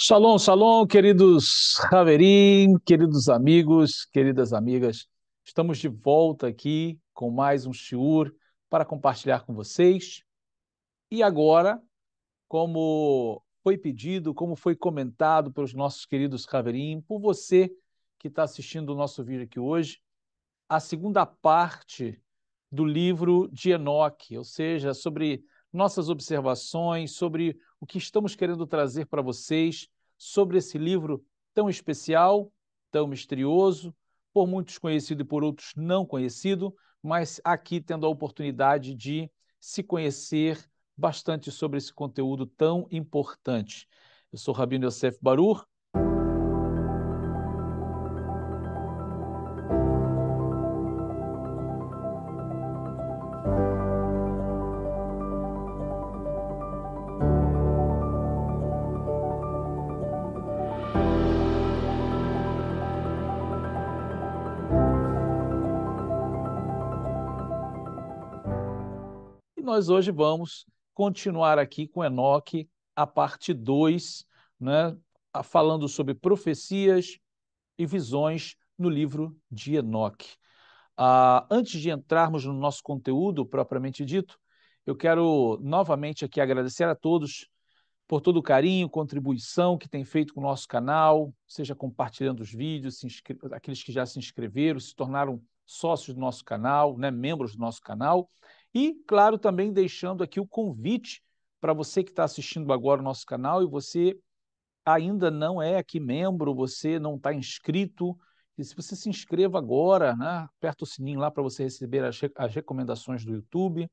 Shalom, shalom, queridos Raverim, queridos amigos, queridas amigas. Estamos de volta aqui com mais um Shiur para compartilhar com vocês. E agora, como foi pedido, como foi comentado pelos nossos queridos Raverim, por você que está assistindo o nosso vídeo aqui hoje, a segunda parte do livro de Enoque, ou seja, sobre nossas observações, sobre o que estamos querendo trazer para vocês sobre esse livro tão especial, tão misterioso, por muitos conhecido e por outros não conhecido, mas aqui tendo a oportunidade de se conhecer bastante sobre esse conteúdo tão importante. Eu sou Rabino Yosef Baruch, nós hoje vamos continuar aqui com Enoque, a parte 2, né, falando sobre profecias e visões no livro de Enoque. Ah, antes de entrarmos no nosso conteúdo propriamente dito, eu quero novamente aqui agradecer a todos por todo o carinho, contribuição que tem feito com o nosso canal, seja compartilhando os vídeos, inscre... aqueles que já se inscreveram, se tornaram sócios do nosso canal, né, membros do nosso canal, e, claro, também deixando aqui o convite para você que está assistindo agora o nosso canal e você ainda não é aqui membro, você não está inscrito, e se você se inscreva agora, né? aperta o sininho lá para você receber as, re as, recomendações do YouTube,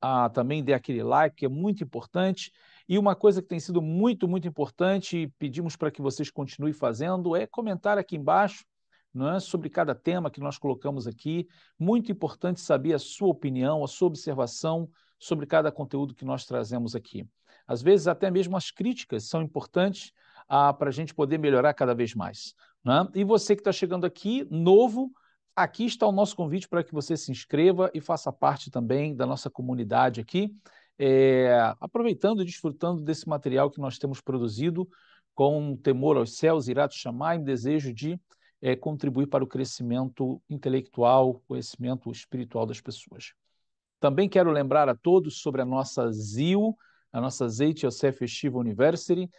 ah, também dê aquele like, que é muito importante. E uma coisa que tem sido muito, muito importante, e pedimos para que vocês continuem fazendo, é comentar aqui embaixo é? sobre cada tema que nós colocamos aqui. Muito importante saber a sua opinião, a sua observação sobre cada conteúdo que nós trazemos aqui. Às vezes, até mesmo as críticas são importantes ah, para a gente poder melhorar cada vez mais. É? E você que está chegando aqui, novo, aqui está o nosso convite para que você se inscreva e faça parte também da nossa comunidade aqui, é, aproveitando e desfrutando desse material que nós temos produzido com temor aos céus, irá te chamar, em desejo de é, contribuir para o crescimento intelectual, conhecimento espiritual das pessoas. Também quero lembrar a todos sobre a nossa ZIL, a nossa Zeit Yosef Festival University.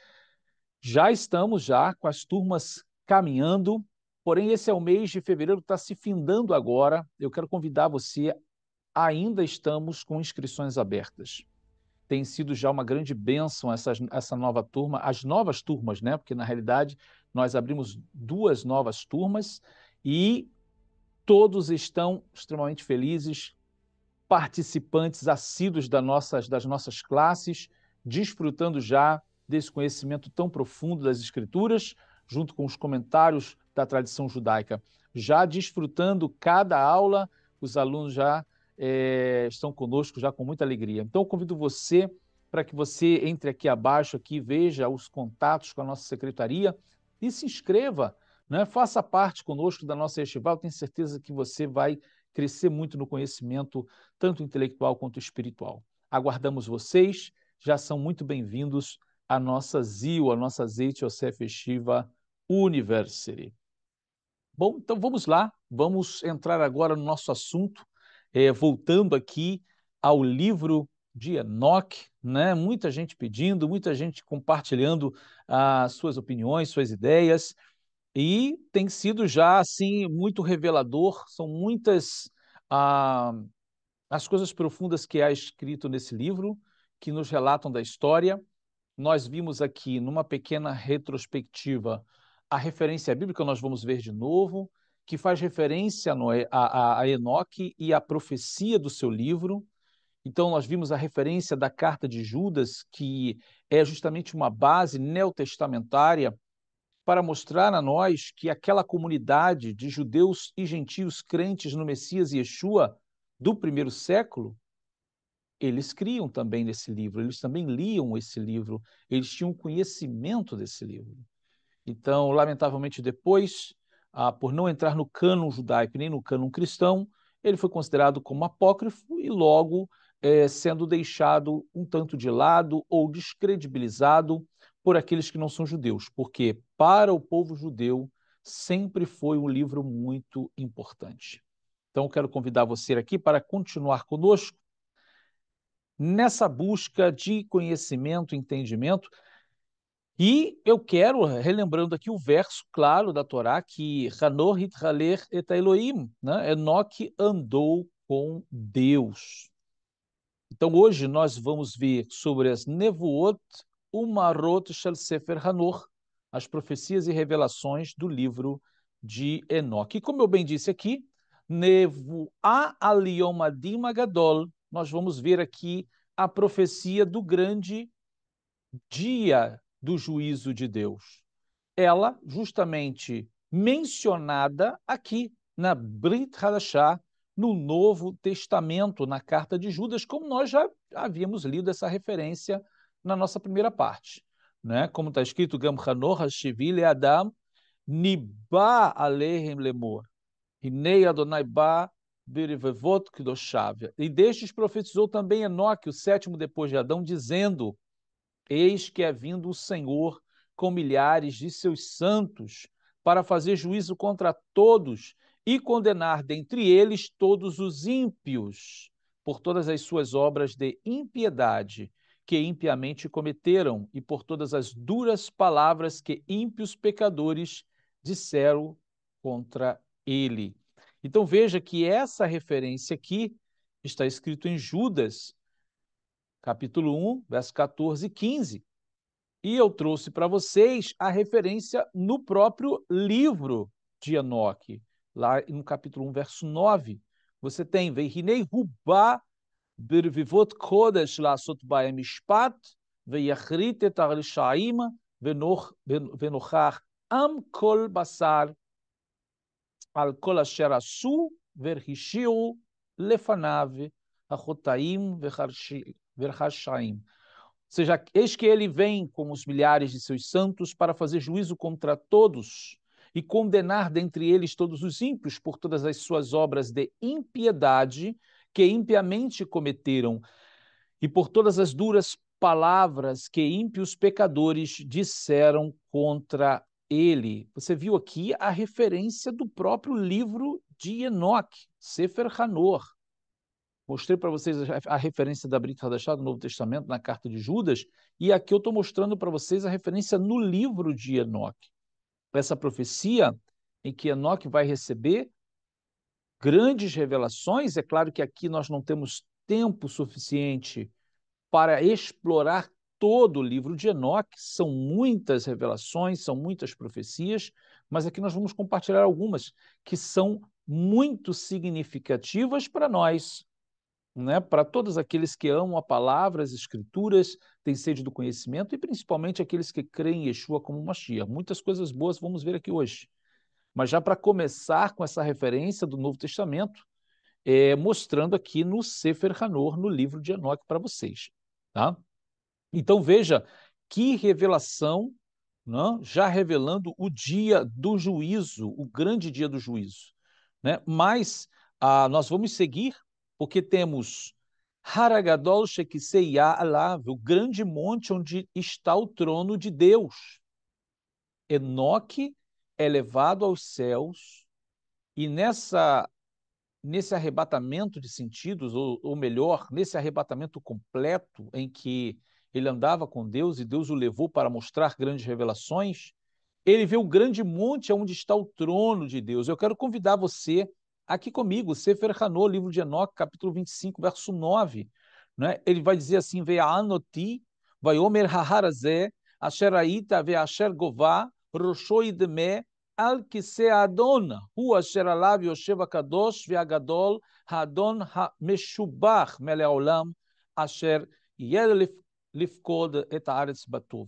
Já estamos já com as turmas caminhando, porém esse é o mês de fevereiro que está se findando agora. Eu quero convidar você, ainda estamos com inscrições abertas tem sido já uma grande bênção essa, essa nova turma, as novas turmas, né? Porque na realidade nós abrimos duas novas turmas e todos estão extremamente felizes, participantes assíduos das nossas, das nossas classes, desfrutando já desse conhecimento tão profundo das Escrituras, junto com os comentários da tradição judaica. Já desfrutando cada aula, os alunos já é, estão conosco já com muita alegria. Então, eu convido você para que você entre aqui abaixo, aqui veja os contatos com a nossa secretaria e se inscreva, né? faça parte conosco da nossa Estival. Tenho certeza que você vai crescer muito no conhecimento, tanto intelectual quanto espiritual. Aguardamos vocês, já são muito bem-vindos à nossa ZIO, à nossa Zeit Yosef Estiva University. Bom, então vamos lá, vamos entrar agora no nosso assunto é, voltando aqui ao livro de Enoch, né? Muita gente pedindo, muita gente compartilhando as ah, suas opiniões, suas ideias, e tem sido já assim muito revelador. São muitas ah, as coisas profundas que há escrito nesse livro, que nos relatam da história. Nós vimos aqui numa pequena retrospectiva a referência bíblica, nós vamos ver de novo que faz referência a, Noé, a, a Enoque e a profecia do seu livro. Então, nós vimos a referência da carta de Judas, que é justamente uma base neotestamentária para mostrar a nós que aquela comunidade de judeus e gentios crentes no Messias e Yeshua do primeiro século, eles criam também nesse livro, eles também liam esse livro, eles tinham conhecimento desse livro. Então, lamentavelmente, depois ah, por não entrar no cânon judaico nem no cânon cristão, ele foi considerado como apócrifo e logo eh, sendo deixado um tanto de lado ou descredibilizado por aqueles que não são judeus, porque para o povo judeu sempre foi um livro muito importante. Então quero convidar você aqui para continuar conosco nessa busca de conhecimento, entendimento e eu quero, relembrando aqui o verso claro da Torá, que Hanor Hithaler et Elohim, né? Enoque andou com Deus. Então hoje nós vamos ver sobre as Nevoot Umarot Shel Sefer Hanor, as profecias e revelações do livro de Enoque. E como eu bem disse aqui, a Aliomadim Agadol, nós vamos ver aqui a profecia do grande dia do juízo de Deus. Ela, justamente mencionada aqui na Brit Hadashah, no Novo Testamento, na carta de Judas, como nós já havíamos lido essa referência na nossa primeira parte. Né? Como está escrito, Gamchanor Hashivile Adam Niba Alehem Lemor, hinei Adonai Ba Berevevot Kidoshavia. E destes profetizou também Enoque, o sétimo depois de Adão, dizendo: Eis que é vindo o Senhor com milhares de seus santos para fazer juízo contra todos e condenar dentre eles todos os ímpios por todas as suas obras de impiedade que impiamente cometeram e por todas as duras palavras que ímpios pecadores disseram contra ele. Então veja que essa referência aqui está escrito em Judas capítulo 1, verso 14 e 15. E eu trouxe para vocês a referência no próprio livro de Enoque, lá no capítulo 1, verso 9. Você tem Veirinei Rubá Birvivot Kodesh Lasot Baem Ispat Veiachrit Etar Lishaima Venochar Am Kol Basar Al Kol Asher Asu Verhishiu Achotaim Vecharshil Verhashaim. Ou seja, eis que ele vem com os milhares de seus santos para fazer juízo contra todos e condenar dentre eles todos os ímpios por todas as suas obras de impiedade que impiamente cometeram e por todas as duras palavras que ímpios pecadores disseram contra ele. Você viu aqui a referência do próprio livro de Enoque, Sefer Hanor. Mostrei para vocês a referência da Brita Hadashah do Novo Testamento na carta de Judas, e aqui eu estou mostrando para vocês a referência no livro de Enoque. Essa profecia em que Enoque vai receber grandes revelações, é claro que aqui nós não temos tempo suficiente para explorar todo o livro de Enoque, são muitas revelações, são muitas profecias, mas aqui nós vamos compartilhar algumas que são muito significativas para nós né, para todos aqueles que amam a palavra, as escrituras, têm sede do conhecimento e principalmente aqueles que creem em Yeshua como Mashiach. Muitas coisas boas vamos ver aqui hoje. Mas já para começar com essa referência do Novo Testamento, é, mostrando aqui no Sefer Hanor, no livro de Enoch para vocês. Tá? Então veja que revelação, né, já revelando o dia do juízo, o grande dia do juízo. Né? Mas ah, nós vamos seguir porque temos Haragadol Shekiseiá Alav, o grande monte onde está o trono de Deus. Enoque é levado aos céus e nessa nesse arrebatamento de sentidos, ou, ou melhor, nesse arrebatamento completo em que ele andava com Deus e Deus o levou para mostrar grandes revelações, ele vê o grande monte onde está o trono de Deus. Eu quero convidar você aqui comigo, Sefer Hanô, livro de Enoch, capítulo 25, verso 9. Né? Ele vai dizer assim: Anoti, Ve'anoti, vaiomer haharazé, asheraita ve'asher gová, roshoidme, al adona, hu asher alav yosheva kadosh ve'agadol, hadon ha-meshubach meleolam, asher yel lifkod et Aretz batuv.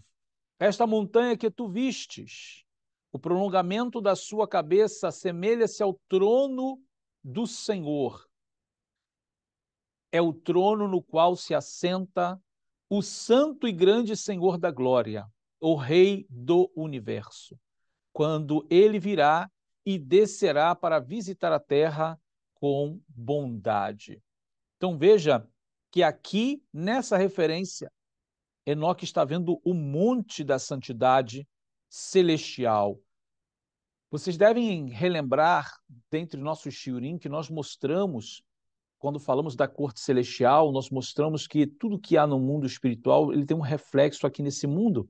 Esta montanha que tu vistes, o prolongamento da sua cabeça assemelha-se ao trono do Senhor é o trono no qual se assenta o Santo e Grande Senhor da Glória, o Rei do Universo, quando ele virá e descerá para visitar a terra com bondade. Então veja que aqui, nessa referência, Enoque está vendo o monte da santidade celestial, vocês devem relembrar, dentre nossos shiurim, que nós mostramos, quando falamos da corte celestial, nós mostramos que tudo que há no mundo espiritual, ele tem um reflexo aqui nesse mundo.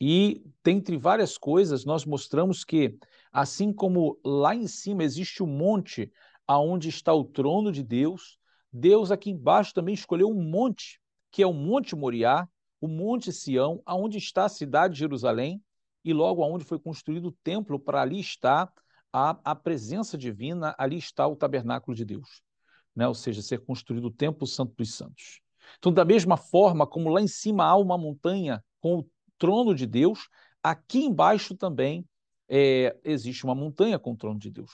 E, dentre várias coisas, nós mostramos que, assim como lá em cima existe o um monte aonde está o trono de Deus, Deus aqui embaixo também escolheu um monte, que é o Monte Moriá, o Monte Sião, aonde está a cidade de Jerusalém, e logo aonde foi construído o templo para ali estar a, a presença divina, ali está o tabernáculo de Deus. Né? Ou seja, ser construído o templo santo dos santos. Então, da mesma forma como lá em cima há uma montanha com o trono de Deus, aqui embaixo também é, existe uma montanha com o trono de Deus.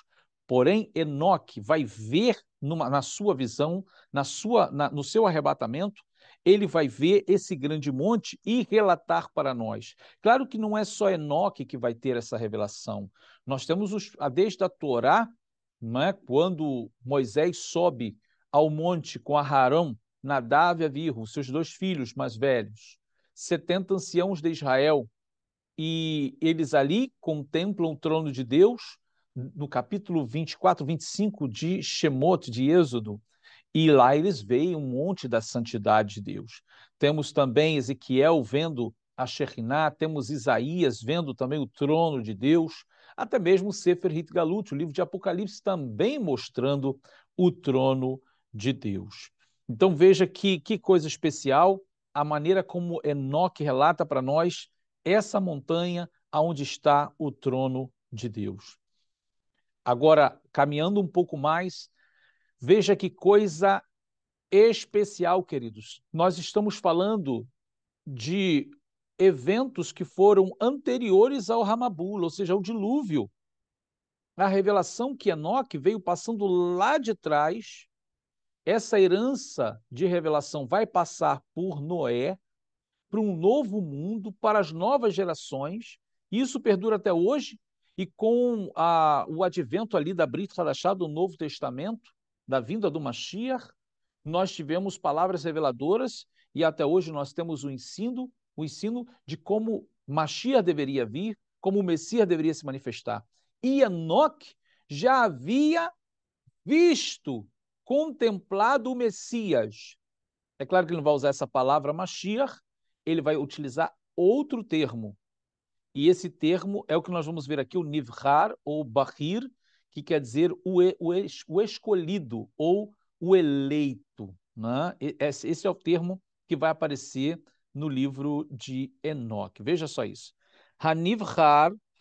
Porém, Enoque vai ver numa, na sua visão, na sua, na, no seu arrebatamento, ele vai ver esse grande monte e relatar para nós. Claro que não é só Enoque que vai ter essa revelação. Nós temos os, a desde a Torá, né, quando Moisés sobe ao monte com Aharão, Nadav e Avirro, seus dois filhos mais velhos, 70 anciãos de Israel, e eles ali contemplam o trono de Deus, no capítulo 24, 25 de Shemot, de Êxodo, e lá eles veem um monte da santidade de Deus. Temos também Ezequiel vendo a Shekinah, temos Isaías vendo também o trono de Deus, até mesmo Sefer Hitgalut, o livro de Apocalipse, também mostrando o trono de Deus. Então veja que, que coisa especial a maneira como Enoque relata para nós essa montanha aonde está o trono de Deus. Agora, caminhando um pouco mais, Veja que coisa especial, queridos. Nós estamos falando de eventos que foram anteriores ao Ramabula, ou seja, ao dilúvio. A revelação que Enoque veio passando lá de trás, essa herança de revelação vai passar por Noé para um novo mundo, para as novas gerações. Isso perdura até hoje e com a, o advento ali da Brit Hadashah, do Novo Testamento, da vinda do Mashiach, nós tivemos palavras reveladoras e até hoje nós temos o ensino, o ensino de como Mashiach deveria vir, como o Messias deveria se manifestar. E Enoque já havia visto, contemplado o Messias. É claro que ele não vai usar essa palavra Mashiach, ele vai utilizar outro termo. E esse termo é o que nós vamos ver aqui, o Nivhar ou Bahir, que quer dizer o, o, o escolhido ou o eleito. Né? Esse é o termo que vai aparecer no livro de Enoque. Veja só isso. Hanivhar, Hamashiar,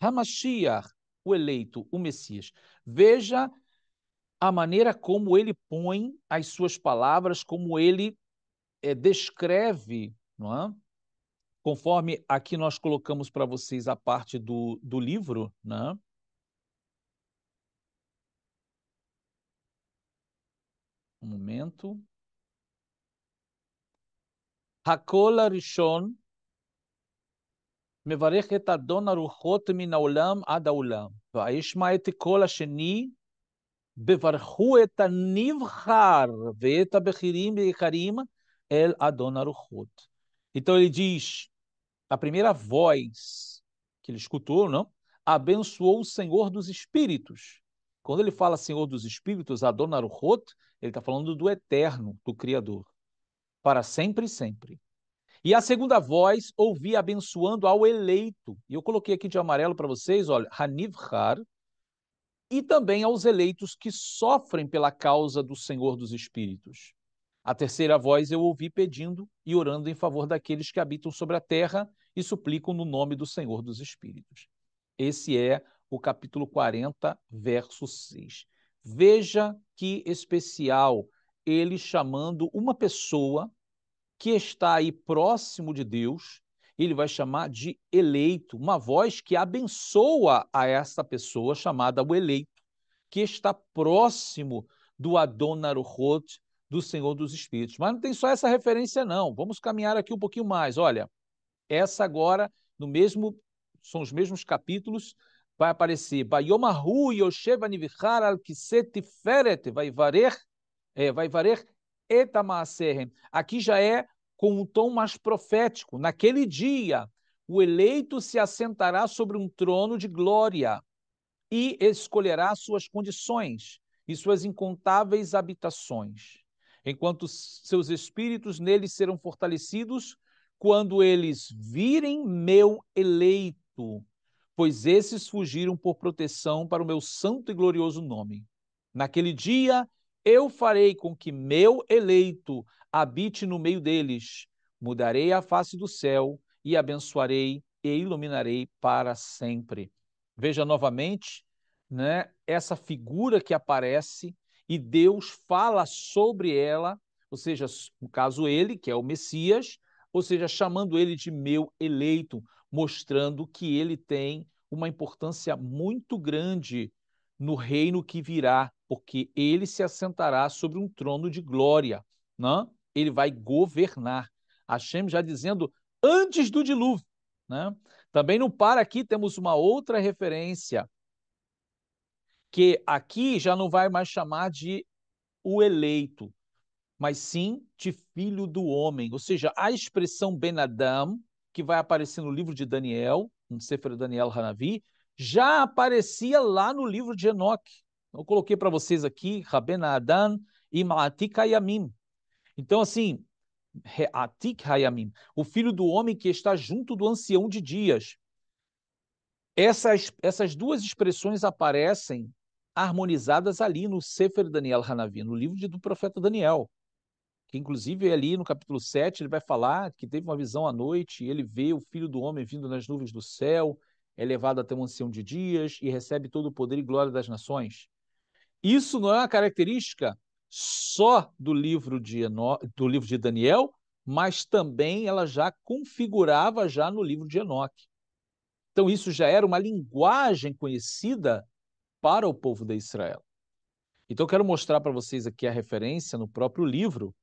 Hamashiach, o eleito, o Messias. Veja a maneira como ele põe as suas palavras, como ele é, descreve, não é? conforme aqui nós colocamos para vocês a parte do, do livro, né? Um momento. Hakol Arishon מברך את אדון הרוחות מן העולם עד העולם. וישמע את הקול השני, bevarchu את הנבחר ואת הבכירים והיקרים אל אדון הרוחות. Então ele diz, a primeira voz que ele escutou, não? Abençoou o Senhor dos Espíritos. Quando ele fala Senhor dos Espíritos, Adon ele está falando do eterno, do Criador, para sempre e sempre. E a segunda voz ouvi abençoando ao eleito. E eu coloquei aqui de amarelo para vocês, olha, Hanivhar, e também aos eleitos que sofrem pela causa do Senhor dos Espíritos. A terceira voz eu ouvi pedindo e orando em favor daqueles que habitam sobre a terra e suplicam no nome do Senhor dos Espíritos. Esse é o capítulo 40, verso 6. Veja que especial ele chamando uma pessoa que está aí próximo de Deus, ele vai chamar de eleito, uma voz que abençoa a essa pessoa chamada o eleito, que está próximo do Adonaruhot, do Senhor dos Espíritos. Mas não tem só essa referência, não. Vamos caminhar aqui um pouquinho mais. Olha, essa agora, no mesmo, são os mesmos capítulos, vai aparecer. al vai varer, é, vai varer Aqui já é com um tom mais profético. Naquele dia, o eleito se assentará sobre um trono de glória e escolherá suas condições e suas incontáveis habitações, enquanto seus espíritos neles serão fortalecidos quando eles virem meu eleito pois esses fugiram por proteção para o meu santo e glorioso nome. Naquele dia eu farei com que meu eleito habite no meio deles, mudarei a face do céu e abençoarei e iluminarei para sempre. Veja novamente, né, essa figura que aparece e Deus fala sobre ela, ou seja, no caso ele, que é o Messias, ou seja, chamando ele de meu eleito, mostrando que ele tem uma importância muito grande no reino que virá, porque ele se assentará sobre um trono de glória, né? ele vai governar. Hashem já dizendo antes do dilúvio. Né? Também não para aqui, temos uma outra referência, que aqui já não vai mais chamar de o eleito, mas sim de filho do homem. Ou seja, a expressão Benadam que vai aparecer no livro de Daniel, no Sefer Daniel Hanavi, já aparecia lá no livro de Enoque. Eu coloquei para vocês aqui, Rabben Adan e Maatik Hayamim. Então, assim, Reatik Hayamim, o filho do homem que está junto do ancião de dias. Essas, essas duas expressões aparecem harmonizadas ali no Sefer Daniel Hanavi, no livro do profeta Daniel que inclusive ali no capítulo 7 ele vai falar que teve uma visão à noite e ele vê o filho do homem vindo nas nuvens do céu, é levado até um ancião de dias e recebe todo o poder e glória das nações. Isso não é uma característica só do livro de, Eno... do livro de Daniel, mas também ela já configurava já no livro de Enoque. Então isso já era uma linguagem conhecida para o povo de Israel. Então eu quero mostrar para vocês aqui a referência no próprio livro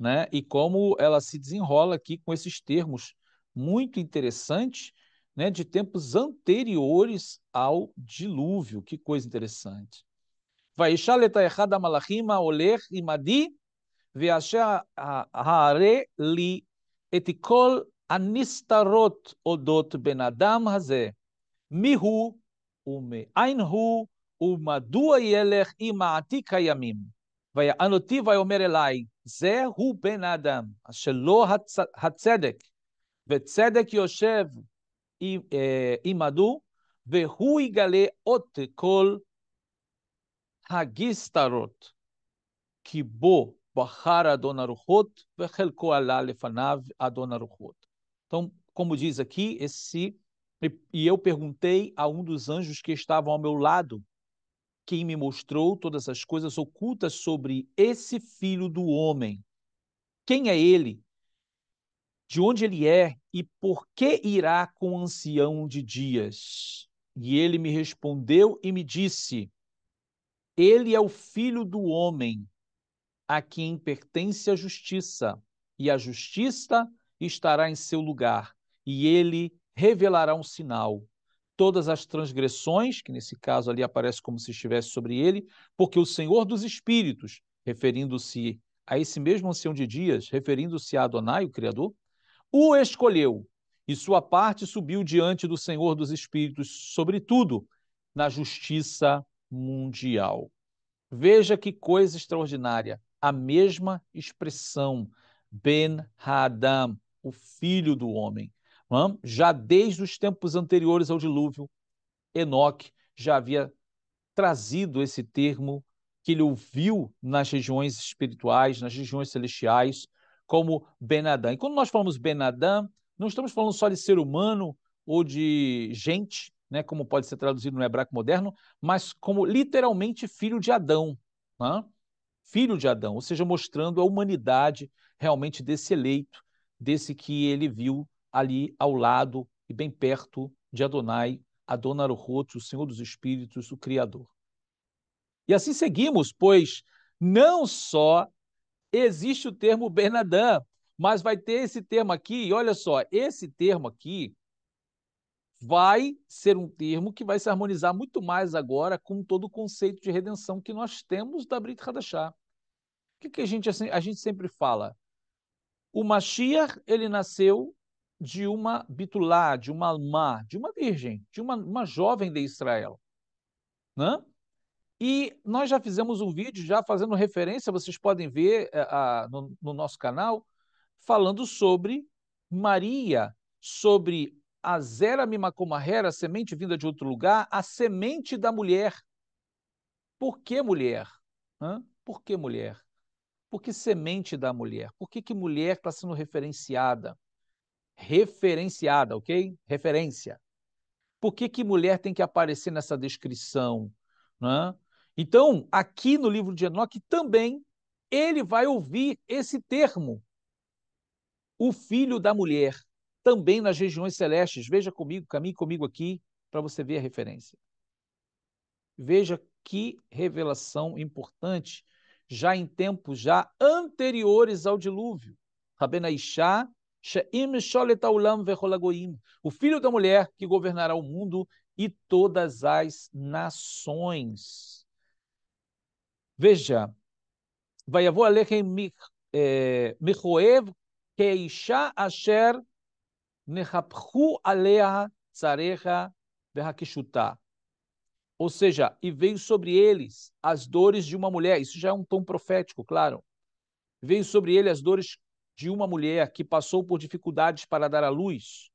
né? E como ela se desenrola aqui com esses termos muito interessantes, né? De tempos anteriores ao dilúvio. Que coisa interessante. Vaishal et errada malachim oler imadi veasher haare li etikol הנסתרות אודות בן אדם הזה, מי הוא ומאין הוא ומדוע ילך עם Vai הימים. ויענותי ויאמר אליי, Zehu ben Adam, Shelo Hatzedek, Vetzedek Yoshev Imadu, Vehu Igale Ot Kol Hagistarot, Kibo Bahar Adon Aruchot, Vehelko Alá Lefanav Adon Então, como diz aqui, esse. E eu perguntei a um dos anjos que estavam ao meu lado, quem me mostrou todas as coisas ocultas sobre esse filho do homem. Quem é ele? De onde ele é e por que irá com o ancião de dias? E ele me respondeu e me disse: Ele é o filho do homem, a quem pertence a justiça, e a justiça estará em seu lugar, e ele revelará um sinal todas as transgressões, que nesse caso ali aparece como se estivesse sobre ele, porque o Senhor dos Espíritos, referindo-se a esse mesmo ancião de dias, referindo-se a Adonai, o Criador, o escolheu, e sua parte subiu diante do Senhor dos Espíritos, sobretudo na justiça mundial. Veja que coisa extraordinária, a mesma expressão, Ben Hadam, o filho do homem já desde os tempos anteriores ao dilúvio, Enoque já havia trazido esse termo que ele ouviu nas regiões espirituais, nas regiões celestiais, como Benadã. E quando nós falamos Benadã, não estamos falando só de ser humano ou de gente, né, como pode ser traduzido no hebraico moderno, mas como literalmente filho de Adão. Né? Filho de Adão, ou seja, mostrando a humanidade realmente desse eleito, desse que ele viu ali ao lado e bem perto de Adonai, Adonaruhot, o Senhor dos Espíritos, o Criador. E assim seguimos, pois não só existe o termo Bernadã, mas vai ter esse termo aqui, e olha só, esse termo aqui vai ser um termo que vai se harmonizar muito mais agora com todo o conceito de redenção que nós temos da Brit Hadashah. O que, que a, gente, assim, a gente sempre fala? O Mashiach, ele nasceu de uma bitulá, de uma alma, de uma virgem, de uma, uma jovem de Israel. Né? E nós já fizemos um vídeo já fazendo referência, vocês podem ver eh, a, no, no nosso canal, falando sobre Maria, sobre a Zera Mimacomahera, a semente vinda de outro lugar, a semente da mulher. Por que mulher? Hã? Por que mulher? Por que semente da mulher? Por que, que mulher está sendo referenciada? referenciada, ok? Referência. Por que, que mulher tem que aparecer nessa descrição? Né? Então, aqui no livro de Enoque também ele vai ouvir esse termo, o filho da mulher, também nas regiões celestes. Veja comigo, caminhe comigo aqui para você ver a referência. Veja que revelação importante, já em tempos já anteriores ao dilúvio. Rabenaixá, She'im Sholet Aulam Vecholagoim, o filho da mulher que governará o mundo e todas as nações. Veja, vai avô alechem eh, michoev keisha asher nechapchu aleha tzarecha verrakishutá. Ou seja, e veio sobre eles as dores de uma mulher. Isso já é um tom profético, claro. Veio sobre ele as dores de uma mulher que passou por dificuldades para dar à luz,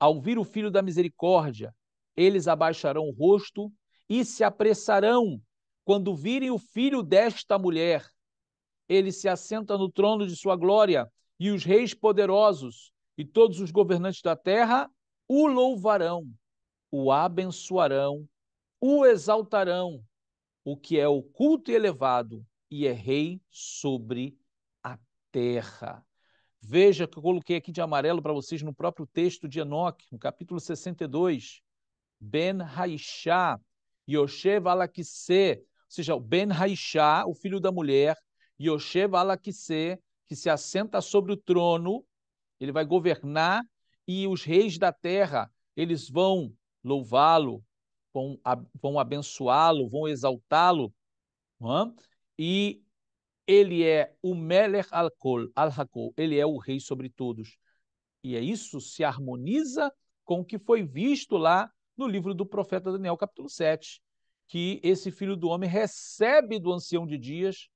ao vir o filho da misericórdia, eles abaixarão o rosto e se apressarão quando virem o filho desta mulher. Ele se assenta no trono de sua glória, e os reis poderosos e todos os governantes da terra o louvarão, o abençoarão, o exaltarão, o que é oculto e elevado, e é rei sobre a terra. Veja que eu coloquei aqui de amarelo para vocês no próprio texto de Enoque, no capítulo 62. Ben Haishá, Yoshev Alakise, ou seja, Ben Haishá, o filho da mulher, Yoshev Alakise, que se assenta sobre o trono, ele vai governar e os reis da terra, eles vão louvá-lo, vão, abençoá-lo, vão exaltá-lo. E ele é o Melech Al-Kol, Al-Hakol, ele é o rei sobre todos. E é isso se harmoniza com o que foi visto lá no livro do profeta Daniel, capítulo 7, que esse filho do homem recebe do ancião de dias,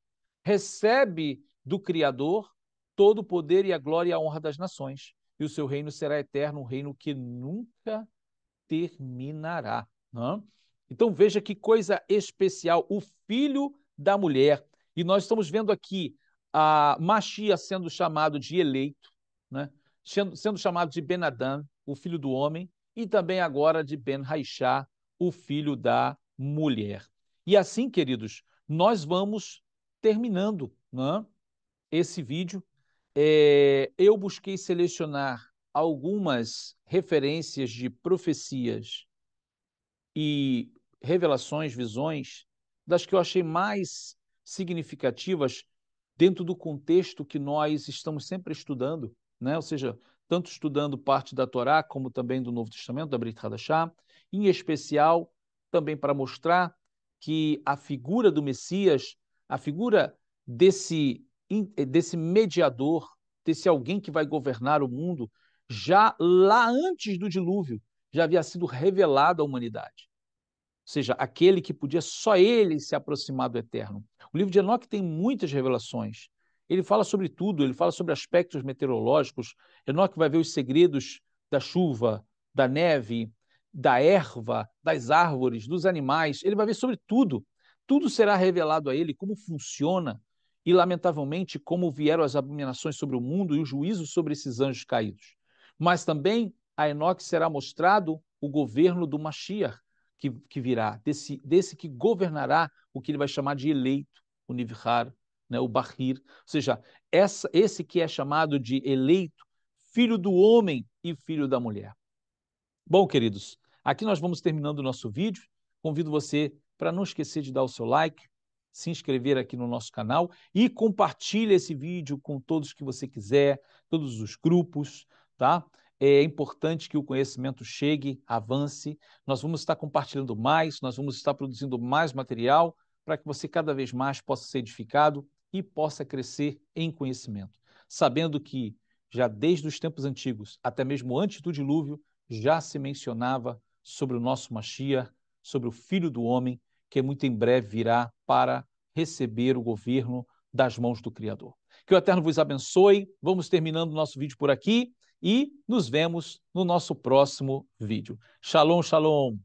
recebe do Criador todo o poder e a glória e a honra das nações. E o seu reino será eterno, um reino que nunca terminará. Não? É? Então veja que coisa especial, o filho da mulher. E nós estamos vendo aqui a Machia sendo chamado de eleito, né? sendo, sendo chamado de Ben Adam, o filho do homem, e também agora de Ben Raishá, o filho da mulher. E assim, queridos, nós vamos terminando né? esse vídeo. É, eu busquei selecionar algumas referências de profecias e revelações, visões, das que eu achei mais significativas dentro do contexto que nós estamos sempre estudando, né? ou seja, tanto estudando parte da Torá como também do Novo Testamento, da Brit Hadashah, em especial também para mostrar que a figura do Messias, a figura desse, desse mediador, desse alguém que vai governar o mundo, já lá antes do dilúvio, já havia sido revelado à humanidade. Ou seja, aquele que podia só ele se aproximar do eterno. O livro de Enoque tem muitas revelações. Ele fala sobre tudo, ele fala sobre aspectos meteorológicos. Enoque vai ver os segredos da chuva, da neve, da erva, das árvores, dos animais. Ele vai ver sobre tudo. Tudo será revelado a ele, como funciona e, lamentavelmente, como vieram as abominações sobre o mundo e o juízo sobre esses anjos caídos. Mas também a Enoque será mostrado o governo do Mashiach, que, que virá, desse, desse que governará o que ele vai chamar de eleito o Nivhar, né, o Bahir. Ou seja, essa, esse que é chamado de eleito, filho do homem e filho da mulher. Bom, queridos, aqui nós vamos terminando o nosso vídeo. Convido você para não esquecer de dar o seu like, se inscrever aqui no nosso canal e compartilhe esse vídeo com todos que você quiser, todos os grupos, tá? É importante que o conhecimento chegue, avance. Nós vamos estar compartilhando mais, nós vamos estar produzindo mais material para que você cada vez mais possa ser edificado e possa crescer em conhecimento, sabendo que já desde os tempos antigos, até mesmo antes do dilúvio, já se mencionava sobre o nosso Machia, sobre o Filho do Homem, que muito em breve virá para receber o governo das mãos do Criador. Que o Eterno vos abençoe. Vamos terminando o nosso vídeo por aqui e nos vemos no nosso próximo vídeo. Shalom, shalom.